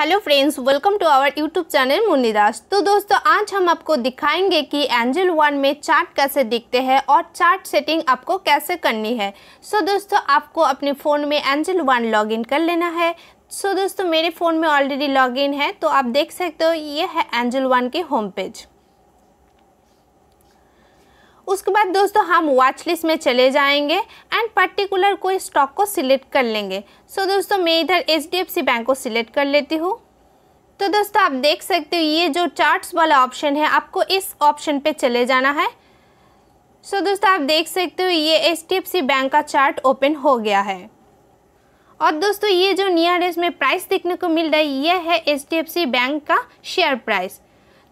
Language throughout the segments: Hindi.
hello friends welcome to our YouTube channel Munni Das तो दोस्तों आज हम आपको दिखाएंगे कि एंजल वन में चार्ट कैसे दिखते हैं और चार्ट सेटिंग आपको कैसे करनी है सो so दोस्तों आपको अपने फ़ोन में एंजल वन लॉगिन कर लेना है सो so दोस्तों मेरे फ़ोन में ऑलरेडी लॉगिन है तो आप देख सकते हो ये है एंजल वन के होम पेज उसके बाद दोस्तों हम वॉच लिस्ट में चले जाएंगे एंड पर्टिकुलर कोई स्टॉक को सिलेक्ट कर लेंगे सो so, दोस्तों मैं इधर एच बैंक को सिलेक्ट कर लेती हूँ तो दोस्तों आप देख सकते हो ये जो चार्ट्स वाला ऑप्शन है आपको इस ऑप्शन पे चले जाना है सो so, दोस्तों आप देख सकते हो ये एच बैंक का चार्ट ओपन हो गया है और दोस्तों ये जो नियरेस्ट में प्राइस देखने को मिल रहा है ये है एच बैंक का शेयर प्राइस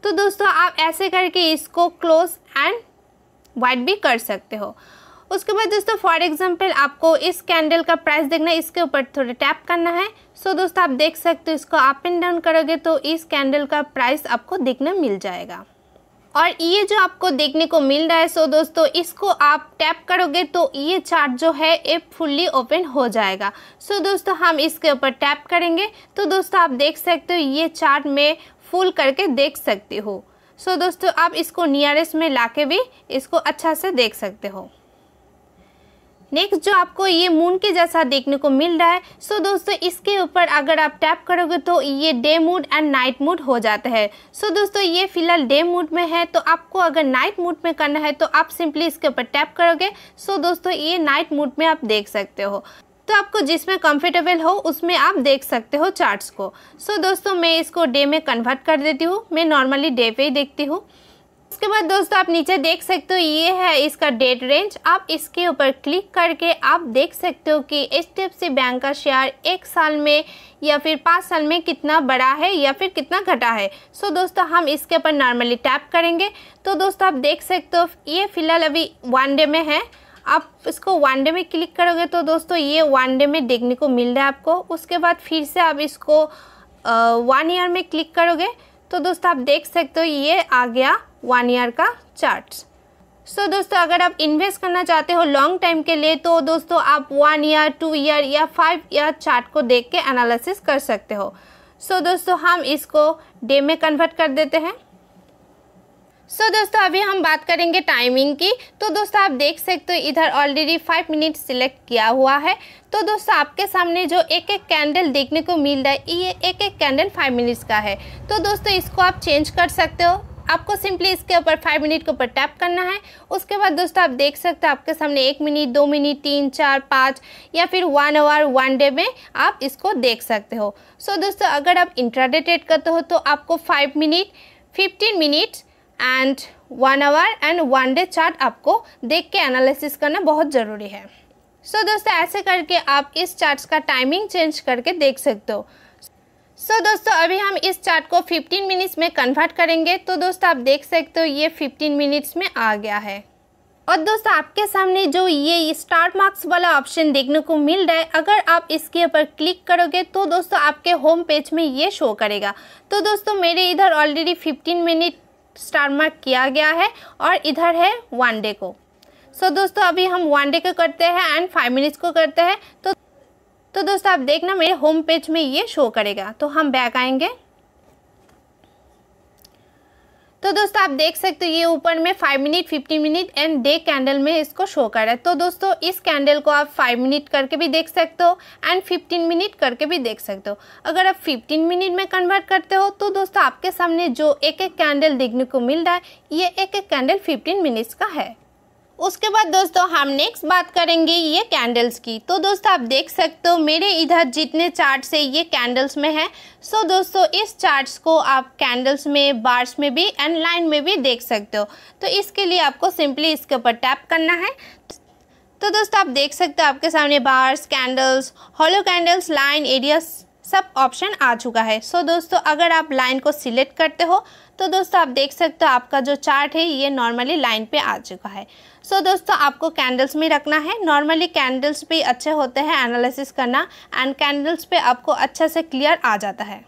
तो दोस्तों आप ऐसे करके इसको क्लोज एंड वाइट भी कर सकते हो उसके बाद दोस्तों फॉर एग्जांपल आपको इस कैंडल का प्राइस देखना है इसके ऊपर थोड़ा टैप करना है सो so, दोस्तों आप देख सकते हो इसको अप एंड डाउन करोगे तो इस कैंडल का प्राइस आपको देखना मिल जाएगा और ये जो आपको देखने को मिल रहा है सो दोस्तों इसको आप टैप करोगे तो ये चार्ट जो है ये फुल्ली ओपन हो जाएगा सो दोस्तों हम इसके ऊपर टैप करेंगे तो दोस्तों आप देख सकते हो ये चार्ट में फुल करके देख सकते हो सो so, दोस्तों आप इसको नियरेस्ट में ला के भी इसको अच्छा से देख सकते हो नेक्स्ट जो आपको ये मून के जैसा देखने को मिल रहा है सो so, दोस्तों इसके ऊपर अगर आप टैप करोगे तो ये day mood and night mood हो जाता है सो so, दोस्तों ये फिलहाल डे मूड में है तो आपको अगर नाइट मूड में करना है तो आप सिंपली इसके ऊपर टैप करोगे सो so, दोस्तों ये नाइट मूड में आप देख सकते हो तो आपको जिसमें कंफर्टेबल हो उसमें आप देख सकते हो चार्ट्स को सो so, दोस्तों मैं इसको डे में कन्वर्ट कर देती हूँ मैं नॉर्मली डे पे ही देखती हूँ उसके बाद दोस्तों आप नीचे देख सकते हो ये है इसका डेट रेंज आप इसके ऊपर क्लिक करके आप देख सकते हो कि एच डी बैंक का शेयर एक साल में या फिर पाँच साल में कितना बड़ा है या फिर कितना घटा है सो दोस्तों हम इसके ऊपर नॉर्मली टैप करेंगे तो दोस्तों आप देख सकते हो ये फ़िलहाल अभी वन डे में है आप इसको वन डे में क्लिक करोगे तो दोस्तों ये वन डे में देखने को मिल रहा है आपको उसके बाद फिर से आप इसको वन ईयर में क्लिक करोगे तो दोस्तों आप देख सकते हो ये आ गया वन ईयर का चार्ट सो so, दोस्तों अगर आप इन्वेस्ट करना चाहते हो लॉन्ग टाइम के लिए तो दोस्तों आप वन ईयर टू ईयर या फाइव ईयर चार्ट को देख के एनालिसिस कर सकते हो सो so, दोस्तों हम इसको डे में कन्वर्ट कर देते हैं सो so, दोस्तों अभी हम बात करेंगे टाइमिंग की तो दोस्तों आप देख सकते हो इधर ऑलरेडी फाइव मिनट सिलेक्ट किया हुआ है तो दोस्तों आपके सामने जो एक एक कैंडल देखने को मिल रहा है ये एक एक कैंडल फाइव मिनट्स का है तो दोस्तों इसको आप चेंज कर सकते हो आपको सिंपली इसके ऊपर फाइव मिनट के ऊपर टैप करना है उसके बाद दोस्तों आप देख सकते हो आपके सामने एक मिनट दो मिनट तीन चार पाँच या फिर वन आवर वन डे में आप इसको देख सकते हो सो so, दोस्तों अगर आप इंट्राडे ट्रेड करते हो तो आपको five minute fifteen minutes and one hour and one day chart आपको देख के एनालिसिस करना बहुत ज़रूरी है सो so, दोस्तों ऐसे करके आप इस चार्ट का टाइमिंग चेंज करके देख सकते हो सो so, दोस्तों अभी हम इस चार्ट को 15 मिनट्स में कन्वर्ट करेंगे तो दोस्तों आप देख सकते हो ये 15 मिनट्स में आ गया है और दोस्तों आपके सामने जो ये स्टार मार्क्स वाला ऑप्शन देखने को मिल रहा है अगर आप इसके ऊपर क्लिक करोगे तो दोस्तों आपके होम पेज में ये शो करेगा तो दोस्तों मेरे इधर ऑलरेडी 15 मिनट स्टार मार्क किया गया है और इधर है वनडे को सो so, दोस्तों अभी हम वनडे को करते हैं एंड फाइव मिनट्स को करते हैं तो तो दोस्तों आप देखना मेरे होम पेज में ये शो करेगा तो हम बैक आएंगे तो दोस्तों आप देख सकते हो ये ऊपर में five minute fifty minute and day candle में इसको शो कर रहा है तो दोस्तों इस कैंडल को आप फाइव मिनट करके भी देख सकते हो एंड फिफ्टीन मिनट करके भी देख सकते हो अगर आप फिफ्टीन मिनट में कन्वर्ट करते हो तो दोस्तों आपके सामने जो एक एक कैंडल देखने को मिल रहा है ये एक एक कैंडल फिफ्टीन मिनट्स का है उसके बाद दोस्तों हम नेक्स्ट बात करेंगे ये कैंडल्स की तो दोस्तों आप देख सकते हो मेरे इधर जितने चार्ट्स है ये कैंडल्स में है सो दोस्तों इस चार्ट्स को आप कैंडल्स में बार्स में भी एंड लाइन में भी देख सकते हो तो इसके लिए आपको सिंपली इसके ऊपर टैप करना है तो दोस्तों आप देख सकते हो आपके सामने bars candles hollow candles line area सब ऑप्शन आ चुका है सो so, दोस्तों अगर आप लाइन को सिलेक्ट करते हो तो दोस्तों आप देख सकते हो आपका जो चार्ट है ये नॉर्मली लाइन पे आ चुका है सो so, दोस्तों आपको कैंडल्स में रखना है नॉर्मली कैंडल्स भी अच्छे होते हैं एनालिसिस करना एंड कैंडल्स पे आपको अच्छा से क्लियर आ जाता है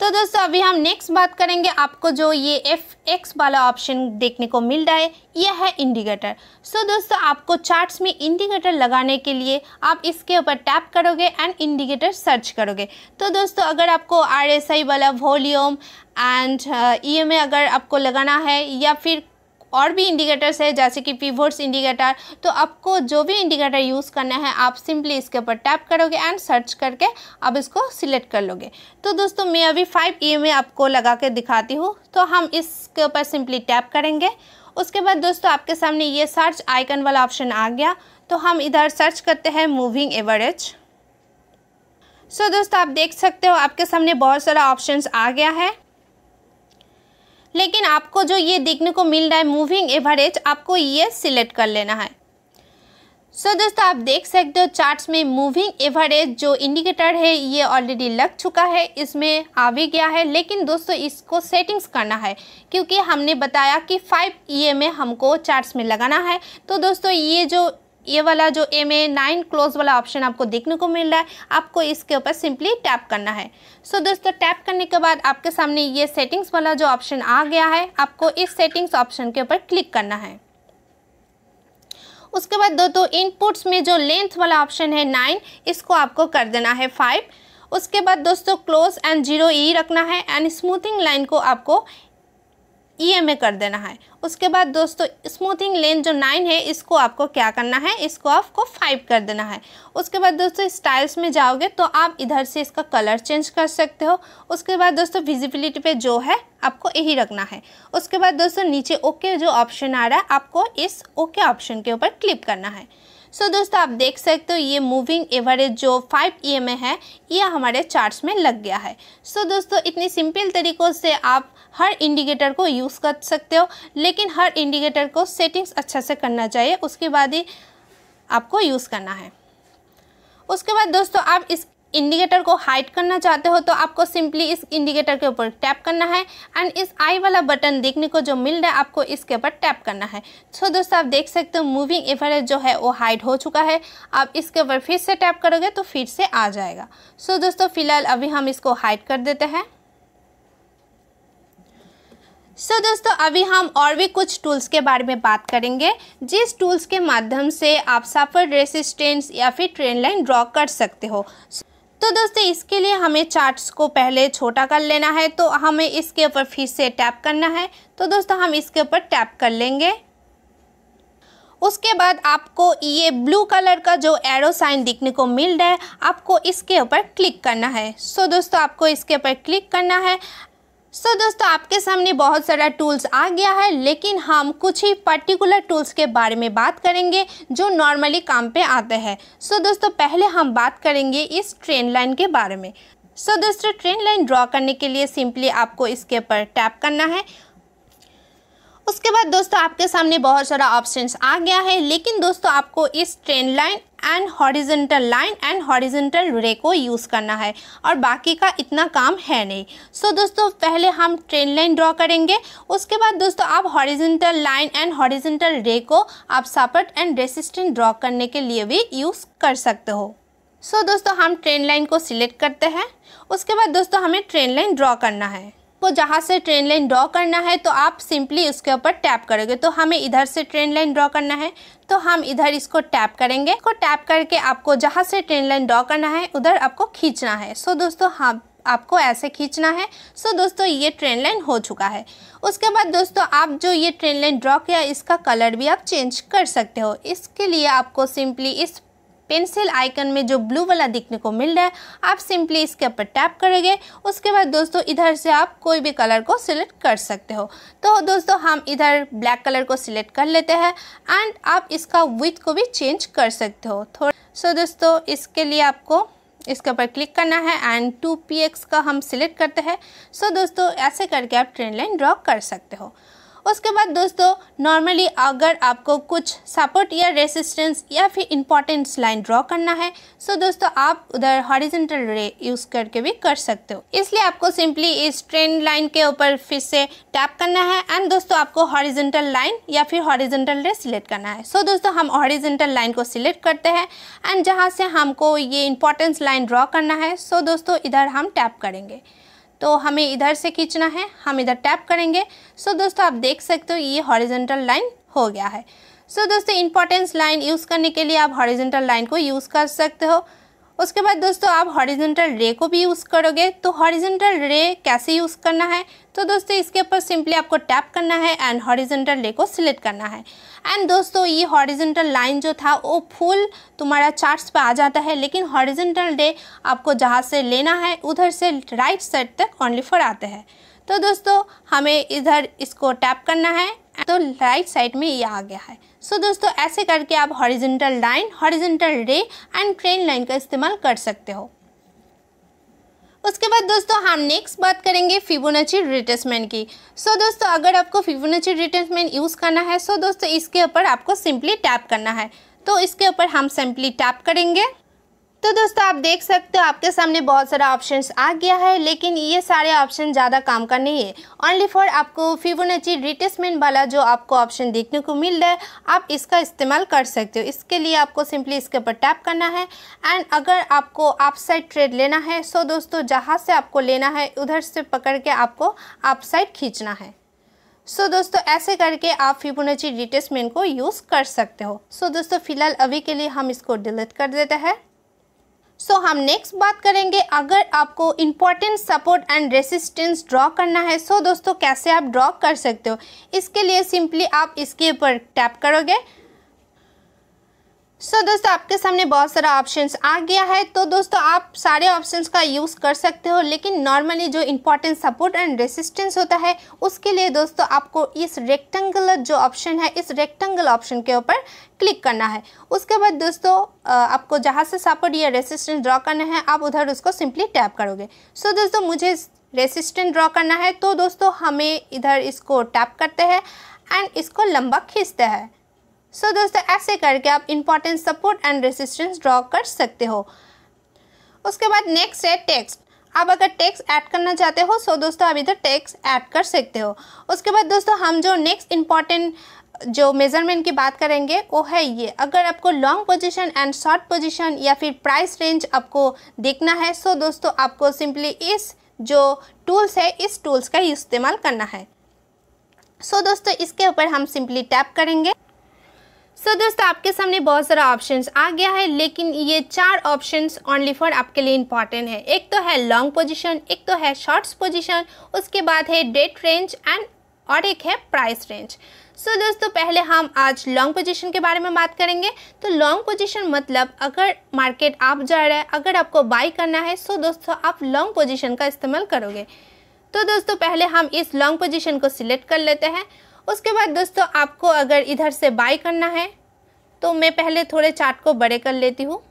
तो दोस्तों अभी हम नेक्स्ट बात करेंगे आपको जो ये एफ एक्स वाला ऑप्शन देखने को मिल रहा है यह है इंडिकेटर सो so दोस्तों आपको चार्ट्स में इंडिकेटर लगाने के लिए आप इसके ऊपर टैप करोगे एंड इंडिकेटर सर्च करोगे तो दोस्तों अगर आपको आरएसआई वाला वॉल्यूम एंड ई एम अगर आपको लगाना है या फिर और भी इंडिकेटर्स है जैसे कि पीवोट्स इंडिकेटर तो आपको जो भी इंडिकेटर यूज़ करना है आप सिंपली इसके ऊपर टैप करोगे एंड सर्च करके आप इसको सिलेक्ट कर लोगे तो दोस्तों मैं अभी फाइव ई में आपको लगा के दिखाती हूँ तो हम इसके ऊपर सिंपली टैप करेंगे उसके बाद दोस्तों आपके सामने ये सर्च आइकन वाला ऑप्शन आ गया तो हम इधर सर्च करते हैं मूविंग एवरेज सो so, दोस्तों आप देख सकते हो आपके सामने बहुत सारा ऑप्शंस आ गया है लेकिन आपको जो ये देखने को मिल रहा है मूविंग एवरेज आपको ये सिलेक्ट कर लेना है सो so, दोस्तों आप देख सकते हो चार्ट्स में मूविंग एवरेज जो इंडिकेटर है ये ऑलरेडी लग चुका है इसमें आ भी गया है लेकिन दोस्तों इसको सेटिंग्स करना है क्योंकि हमने बताया कि फाइव ई में हमको चार्ट्स में लगाना है तो दोस्तों ये जो ये वाला जो एम ए नाइन क्लोज वाला ऑप्शन आपको देखने को मिल रहा है आपको इसके ऊपर सिंपली टैप करना है सो so, दोस्तों टैप करने के बाद आपके सामने ये सेटिंग्स वाला जो ऑप्शन आ गया है आपको इस सेटिंग्स ऑप्शन के ऊपर क्लिक करना है उसके बाद दो तो इनपुट्स में जो लेंथ वाला ऑप्शन है नाइन इसको आपको कर देना है फाइव उसके बाद दोस्तों क्लोज एंड जीरो ई रखना है एंड स्मूथिंग लाइन को आपको ई e कर देना है उसके बाद दोस्तों स्मूथिंग लेंथ जो नाइन है इसको आपको क्या करना है इसको आपको फाइव कर देना है उसके बाद दोस्तों स्टाइल्स में जाओगे तो आप इधर से इसका कलर चेंज कर सकते हो उसके बाद दोस्तों विजिबिलिटी पे जो है आपको यही रखना है उसके बाद दोस्तों नीचे ओके जो ऑप्शन आ रहा है आपको इस ओके ऑप्शन के ऊपर क्लिक करना है सो so, दोस्तों आप देख सकते हो ये मूविंग एवरेज जो फाइव ई e है ये हमारे चार्ट्स में लग गया है सो so, दोस्तों इतनी सिंपल तरीक़ों से आप हर इंडिकेटर को यूज़ कर सकते हो लेकिन हर इंडिकेटर को सेटिंग्स अच्छा से करना चाहिए उसके बाद ही आपको यूज़ करना है उसके बाद दोस्तों आप इस इंडिकेटर को हाइड करना चाहते हो तो आपको सिंपली इस इंडिकेटर के ऊपर टैप करना है एंड इस आई वाला बटन देखने को जो मिल रहा है आपको इसके ऊपर टैप करना है सो so, दोस्तों आप देख सकते हो मूविंग एवरेज जो है वो हाइड हो चुका है आप इसके ऊपर फिर से टैप करोगे तो फिर से आ जाएगा सो so, दोस्तों फिलहाल अभी हम इसको हाइड कर देते हैं सो so, दोस्तों अभी हम और भी कुछ टूल्स के बारे में बात करेंगे जिस टूल्स के माध्यम से आप सफर रेसिस्टेंस या फिर ट्रेन लाइन ड्रॉ कर सकते हो तो दोस्तों इसके लिए हमें चार्ट्स को पहले छोटा कर लेना है तो हमें इसके ऊपर फिर से टैप करना है तो दोस्तों हम इसके ऊपर टैप कर लेंगे उसके बाद आपको ये ब्लू कलर का जो एरो साइन दिखने को मिल रहा है आपको इसके ऊपर क्लिक करना है सो so, दोस्तों आपको इसके ऊपर क्लिक करना है सो so, दोस्तों आपके सामने बहुत सारा टूल्स आ गया है लेकिन हम कुछ ही पर्टिकुलर टूल्स के बारे में बात करेंगे जो नॉर्मली काम पे आते हैं सो so, दोस्तों पहले हम बात करेंगे इस ट्रेन लाइन के बारे में सो so, दोस्तों ट्रेन लाइन ड्रॉ करने के लिए सिंपली आपको इसके ऊपर टैप करना है उसके बाद दोस्तों आपके सामने बहुत सारा ऑप्शंस आ गया है लेकिन दोस्तों आपको इस trend line and horizontal line and horizontal ray को यूज़ करना है और बाकी का इतना काम है नहीं सो so, दोस्तों पहले हम ट्रेन लाइन ड्रॉ करेंगे उसके बाद दोस्तों आप horizontal line and horizontal ray को आप सपर्ट एंड रेसिस्टेंट ड्रॉ करने के लिए भी यूज़ कर सकते हो सो so, दोस्तों हम ट्रेन लाइन को सिलेक्ट करते हैं उसके बाद दोस्तों हमें ट्रेन लाइन ड्रॉ करना है वो तो जहाँ से ट्रेन लाइन ड्रॉ करना है तो आप सिंपली उसके ऊपर टैप करोगे तो हमें इधर से ट्रेन लाइन ड्रॉ करना है तो हम इधर इसको टैप करेंगे इसको टैप करके आपको जहाँ से ट्रेन लाइन ड्रॉ करना है उधर आपको खींचना है सो दोस्तों हम हाँ, आपको ऐसे खींचना है सो so, दोस्तों ये ट्रेन लाइन हो चुका है उसके बाद दोस्तों आप जो ये ट्रेन लाइन ड्रॉ किया इसका कलर भी आप चेंज कर सकते हो इसके लिए आपको सिंपली इस पेंसिल आइकन में जो ब्लू वाला दिखने को मिल रहा है आप सिंपली इसके ऊपर टैप करेंगे उसके बाद दोस्तों इधर से आप कोई भी कलर को सिलेक्ट कर सकते हो तो दोस्तों हम इधर ब्लैक कलर को सिलेक्ट कर लेते हैं एंड आप इसका विथ को भी चेंज कर सकते हो थोड़ा सो so दोस्तों इसके लिए आपको इसके ऊपर क्लिक करना है एंड टू पी एक्स का हम सिलेक्ट करते हैं सो so दोस्तों ऐसे करके आप ट्रेन लाइन ड्रॉ कर सकते हो उसके बाद दोस्तों नॉर्मली अगर आपको कुछ सपोर्ट या रेसिस्टेंस या फिर इम्पॉर्टेंट लाइन ड्रॉ करना है सो so दोस्तों आप उधर हॉरिजेंटल रे यूज़ करके भी कर सकते हो इसलिए आपको सिंपली इस ट्रेंड लाइन के ऊपर फिर से टैप करना है एंड दोस्तों आपको हॉरिजेंटल लाइन या फिर हॉरिजेंटल रे सिलेक्ट करना है सो so दोस्तों हम हॉरिजेंटल लाइन को सिलेक्ट करते हैं एंड जहाँ से हमको ये इम्पॉर्टेंस लाइन ड्रॉ करना है सो so दोस्तों इधर हम टैप करेंगे तो हमें इधर से खींचना है हम इधर टैप करेंगे सो so, दोस्तों आप देख सकते हो ये हॉरिजेंटल लाइन हो गया है सो so, दोस्तों इंपॉर्टेंस लाइन यूज़ करने के लिए आप हॉरिजेंटल लाइन को यूज़ कर सकते हो उसके बाद दोस्तों आप हॉरिजेंटल रे को भी यूज़ करोगे तो हॉरिजेंटल रे कैसे यूज़ करना है तो दोस्तों इसके ऊपर सिंपली आपको टैप करना है एंड हॉरिजेंटल रे को सिलेक्ट करना है एंड दोस्तों ये हॉरिजेंटल लाइन जो था वो फुल तुम्हारा चार्ट्स पे आ जाता है लेकिन हॉरिजेंटल रे आपको जहाँ से लेना है उधर से राइट साइड तक ओनली फॉर आते हैं तो दोस्तों हमें इधर इसको टैप करना है तो राइट साइड में ये आ गया है सो so, दोस्तों ऐसे करके आप horizontal line horizontal ray and trend line का इस्तेमाल कर सकते हो उसके बाद दोस्तों हम नेक्स्ट बात करेंगे फिबोनाची रिटेसमेंट की सो so, दोस्तों अगर आपको फिबोनाची रिटेसमेंट यूज़ करना है सो so, दोस्तों इसके ऊपर आपको सिंपली टैप करना है तो इसके ऊपर हम सिंपली टैप करेंगे तो दोस्तों आप देख सकते हो आपके सामने बहुत सारा ऑप्शंस आ गया है लेकिन ये सारे ऑप्शन ज़्यादा काम का नहीं है ओनली फॉर आपको फिबोनाची रिटेसमेंट वाला जो आपको ऑप्शन देखने को मिल रहा है आप इसका इस्तेमाल कर सकते हो इसके लिए आपको सिंपली इसके ऊपर टैप करना है एंड अगर आपको अपसाइड ट्रेड लेना है सो दोस्तों जहाँ से आपको लेना है उधर से पकड़ के आपको अपसाइड खींचना है सो so, दोस्तों ऐसे करके आप फिबोनाची रिटेसमेंट को यूज़ कर सकते हो सो so, दोस्तों फिलहाल अभी के लिए हम इसको डिलीट कर देते हैं सो so, हम नेक्स्ट बात करेंगे अगर आपको important support and resistance draw करना है सो so दोस्तों कैसे आप ड्रॉ कर सकते हो इसके लिए सिंपली आप इसके ऊपर टैप करोगे सो so, दोस्तों आपके सामने बहुत सारा ऑप्शंस आ गया है तो दोस्तों आप सारे ऑप्शंस का यूज़ कर सकते हो लेकिन नॉर्मली जो इम्पोर्टेंट सपोर्ट एंड रेसिस्टेंस होता है उसके लिए दोस्तों आपको इस रेक्टेंगुलर जो ऑप्शन है इस रेक्टेंगल ऑप्शन के ऊपर क्लिक करना है उसके बाद दोस्तों आपको जहाँ से सपोर्ट या रेसिस्टेंस ड्रॉ करना है आप उधर उसको सिंपली टैप करोगे सो so, दोस्तों मुझे रेसिस्टेंट ड्रॉ करना है तो दोस्तों हमें इधर इसको टैप करते हैं एंड इसको लंबा खींचते हैं सो दोस्तों ऐसे करके आप important support and resistance draw कर सकते हो उसके बाद नेक्स्ट है टेक्स्ट आप अगर टैक्स ऐड करना चाहते हो सो दोस्तों आप इधर टैक्स ऐड कर सकते हो उसके बाद दोस्तों हम जो नेक्स्ट इम्पॉर्टेंट जो मेज़रमेंट की बात करेंगे वो है ये अगर आपको long position and short position या फिर प्राइस रेंज आपको देखना है सो दोस्तों आपको सिंपली इस जो टूल्स है इस टूल्स का इस्तेमाल करना है सो दोस्तों इसके ऊपर हम सिंपली टैप करेंगे सो so, दोस्तों आपके सामने बहुत सारा ऑप्शंस आ गया है लेकिन ये चार ऑप्शंस ओनली फॉर आपके लिए इंपॉर्टेंट है एक तो है लॉन्ग पोजीशन एक तो है शॉर्ट्स पोजीशन उसके बाद है डेट रेंज एंड और एक है प्राइस रेंज सो so, दोस्तों पहले हम आज लॉन्ग पोजीशन के बारे में बात करेंगे तो लॉन्ग पोजीशन मतलब अगर मार्केट आप जा रहा है अगर आपको बाई करना है सो so दोस्तों आप लॉन्ग पोजिशन का इस्तेमाल करोगे तो दोस्तों पहले हम इस लॉन्ग पोजिशन को सिलेक्ट कर लेते हैं उसके बाद दोस्तों आपको अगर इधर से बाई करना है तो मैं पहले थोड़े चार्ट को बड़े कर लेती हूँ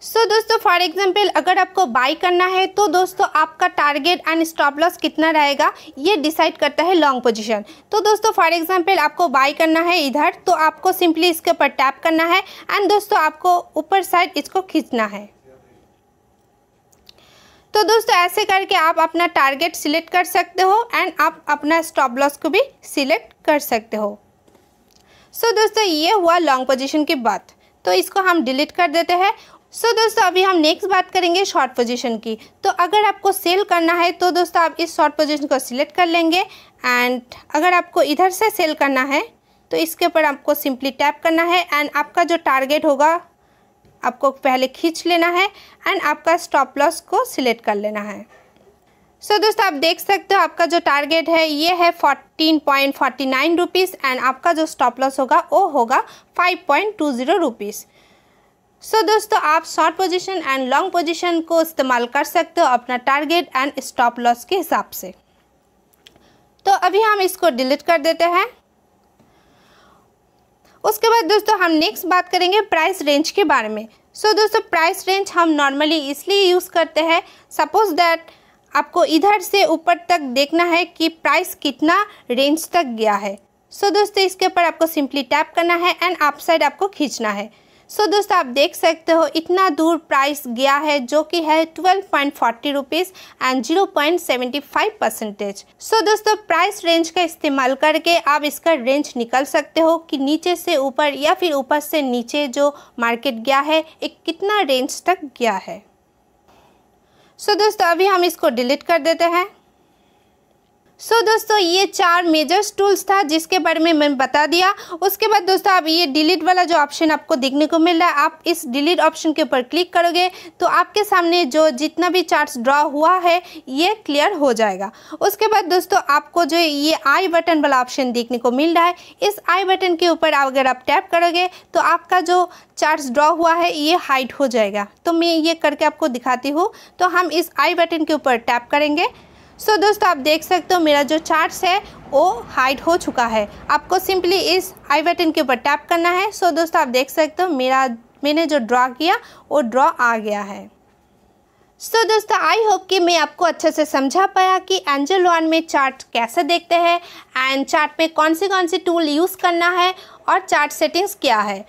सो so, दोस्तों फॉर एग्जांपल अगर आपको बाई करना है तो दोस्तों आपका टारगेट एंड स्टॉप लॉस कितना रहेगा ये डिसाइड करता है लॉन्ग पोजीशन तो दोस्तों फॉर एग्जांपल आपको बाई करना है इधर तो आपको सिंपली इसके ऊपर टैप करना है एंड दोस्तों आपको ऊपर साइड इसको खींचना है तो दोस्तों ऐसे करके आप अपना टारगेट सिलेक्ट कर सकते हो एंड आप अपना स्टॉप लॉस को भी सिलेक्ट कर सकते हो सो so, दोस्तों ये हुआ लॉन्ग पोजीशन की बात तो इसको हम डिलीट कर देते हैं सो so, दोस्तों अभी हम नेक्स्ट बात करेंगे शॉर्ट पोजीशन की तो अगर आपको सेल करना है तो दोस्तों आप इस शॉर्ट पोजीशन को सिलेक्ट कर लेंगे एंड अगर आपको इधर से सेल करना है तो इसके ऊपर आपको सिंपली टैप करना है एंड आपका जो टारगेट होगा आपको पहले खींच लेना है एंड आपका स्टॉप लॉस को सिलेक्ट कर लेना है सो so, दोस्तों आप देख सकते हो आपका जो टारगेट है ये है fourteen point forty nine rupees and आपका जो स्टॉप लॉस होगा वो होगा five point two zero rupees so दोस्तों आप short position and long position को इस्तेमाल कर सकते हो अपना टारगेट एंड स्टॉप लॉस के हिसाब से तो अभी हम इसको डिलीट कर देते हैं उसके बाद दोस्तों हम नेक्स्ट बात करेंगे प्राइस रेंज के बारे में सो so, दोस्तों प्राइस रेंज हम नॉर्मली इसलिए यूज़ करते हैं सपोज दैट आपको इधर से ऊपर तक देखना है कि प्राइस कितना रेंज तक गया है सो so, दोस्तों इसके ऊपर आपको सिंपली टैप करना है एंड आप साइड आपको खींचना है सो so, दोस्तों आप देख सकते हो इतना दूर प्राइस गया है जो कि है twelve point forty rupees and zero point seventy five percentage so दोस्तों प्राइस रेंज का इस्तेमाल करके आप इसका रेंज निकल सकते हो कि नीचे से ऊपर या फिर ऊपर से नीचे जो मार्केट गया है एक कितना रेंज तक गया है सो दोस्तों अभी हम इसको डिलीट कर देते हैं सो so, दोस्तों ये चार मेजर्स टूल्स था जिसके बारे में मैंने बता दिया उसके बाद दोस्तों आप ये डिलीट वाला जो ऑप्शन आपको देखने को मिल रहा है आप इस डिलीट ऑप्शन के ऊपर क्लिक करोगे तो आपके सामने जो जितना भी चार्ट्स ड्रॉ हुआ है ये क्लियर हो जाएगा उसके बाद दोस्तों आपको जो ये आई बटन वाला ऑप्शन देखने को मिल रहा है इस आई बटन के ऊपर अगर आप टैप करोगे तो आपका जो चार्ट ड्रॉ हुआ है ये हाइट हो जाएगा तो मैं ये करके आपको दिखाती हूँ तो हम इस आई बटन के ऊपर टैप करेंगे सो so, दोस्तों आप देख सकते हो मेरा जो चार्ट्स है वो हाइड हो चुका है आपको सिंपली इस आई बटन के ऊपर टैप करना है सो so, दोस्तों आप देख सकते हो मेरा मैंने जो ड्रॉ किया वो ड्रॉ आ गया है सो so, दोस्तों आई होप कि मैं आपको अच्छे से समझा पाया कि एंजल वन में चार्ट कैसे देखते हैं एंड चार्ट में कौन से कौन से टूल यूज़ करना है और चार्ट सेटिंग्स क्या है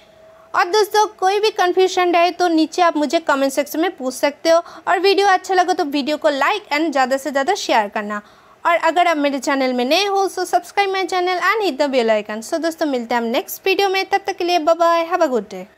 और दोस्तों कोई भी कन्फ्यूशन रहे तो नीचे आप मुझे कमेंट सेक्शन में पूछ सकते हो और वीडियो अच्छा लगे तो वीडियो को लाइक एंड ज़्यादा से ज़्यादा शेयर करना और अगर आप मेरे चैनल में नए हो तो subscribe my channel and hit the bell icon so दोस्तों मिलते हैं हम नेक्स्ट वीडियो में तब तक के लिए bye have a good day